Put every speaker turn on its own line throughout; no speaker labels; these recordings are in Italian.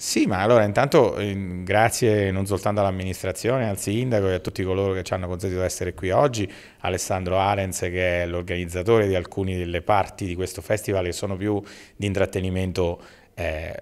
Sì, ma allora intanto grazie non soltanto all'amministrazione, al sindaco e a tutti coloro che ci hanno consentito di essere qui oggi, Alessandro Arens che è l'organizzatore di alcune delle parti di questo festival che sono più di intrattenimento eh,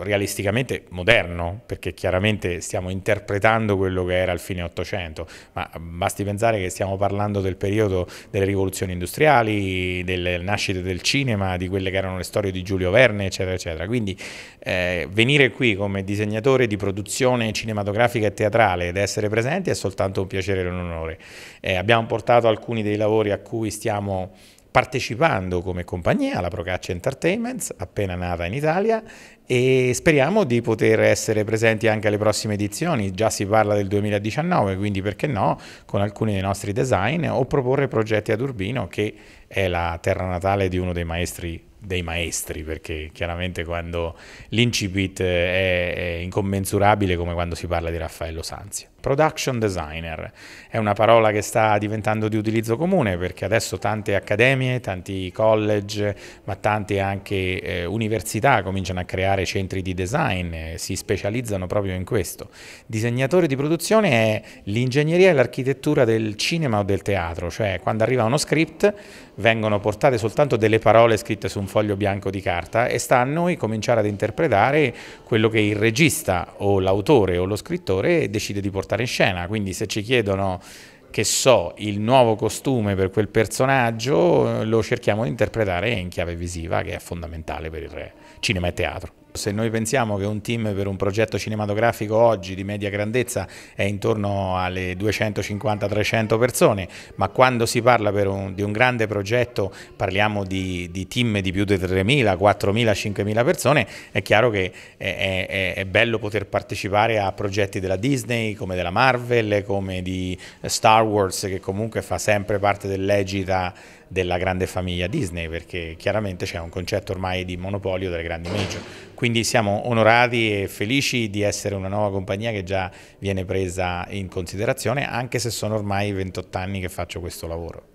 realisticamente moderno, perché chiaramente stiamo interpretando quello che era il fine Ottocento, ma basti pensare che stiamo parlando del periodo delle rivoluzioni industriali, delle nascite del cinema, di quelle che erano le storie di Giulio Verne, eccetera, eccetera. Quindi eh, venire qui come disegnatore di produzione cinematografica e teatrale ed essere presenti è soltanto un piacere e un onore. Eh, abbiamo portato alcuni dei lavori a cui stiamo partecipando come compagnia alla Procaccia Entertainment, appena nata in Italia, e speriamo di poter essere presenti anche alle prossime edizioni, già si parla del 2019, quindi perché no, con alcuni dei nostri design o proporre progetti ad Urbino, che è la terra natale di uno dei maestri dei maestri, perché chiaramente quando l'incipit è, è incommensurabile come quando si parla di Raffaello Sanzio. Production designer è una parola che sta diventando di utilizzo comune perché adesso tante accademie, tanti college, ma tante anche eh, università cominciano a creare centri di design, eh, si specializzano proprio in questo. Disegnatore di produzione è l'ingegneria e l'architettura del cinema o del teatro, cioè quando arriva uno script vengono portate soltanto delle parole scritte su un foglio bianco di carta e sta a noi cominciare ad interpretare quello che il regista o l'autore o lo scrittore decide di portare in scena. Quindi se ci chiedono che so, il nuovo costume per quel personaggio eh, lo cerchiamo di interpretare in chiave visiva che è fondamentale per il cinema e teatro. Se noi pensiamo che un team per un progetto cinematografico oggi di media grandezza è intorno alle 250-300 persone, ma quando si parla un, di un grande progetto parliamo di, di team di più di 3.000, 4.000, 5.000 persone, è chiaro che è, è, è bello poter partecipare a progetti della Disney, come della Marvel, come di Star Wars, che comunque fa sempre parte dell'egida della grande famiglia Disney perché chiaramente c'è un concetto ormai di monopolio delle grandi major. Quindi siamo onorati e felici di essere una nuova compagnia che già viene presa in considerazione anche se sono ormai 28 anni che faccio questo lavoro.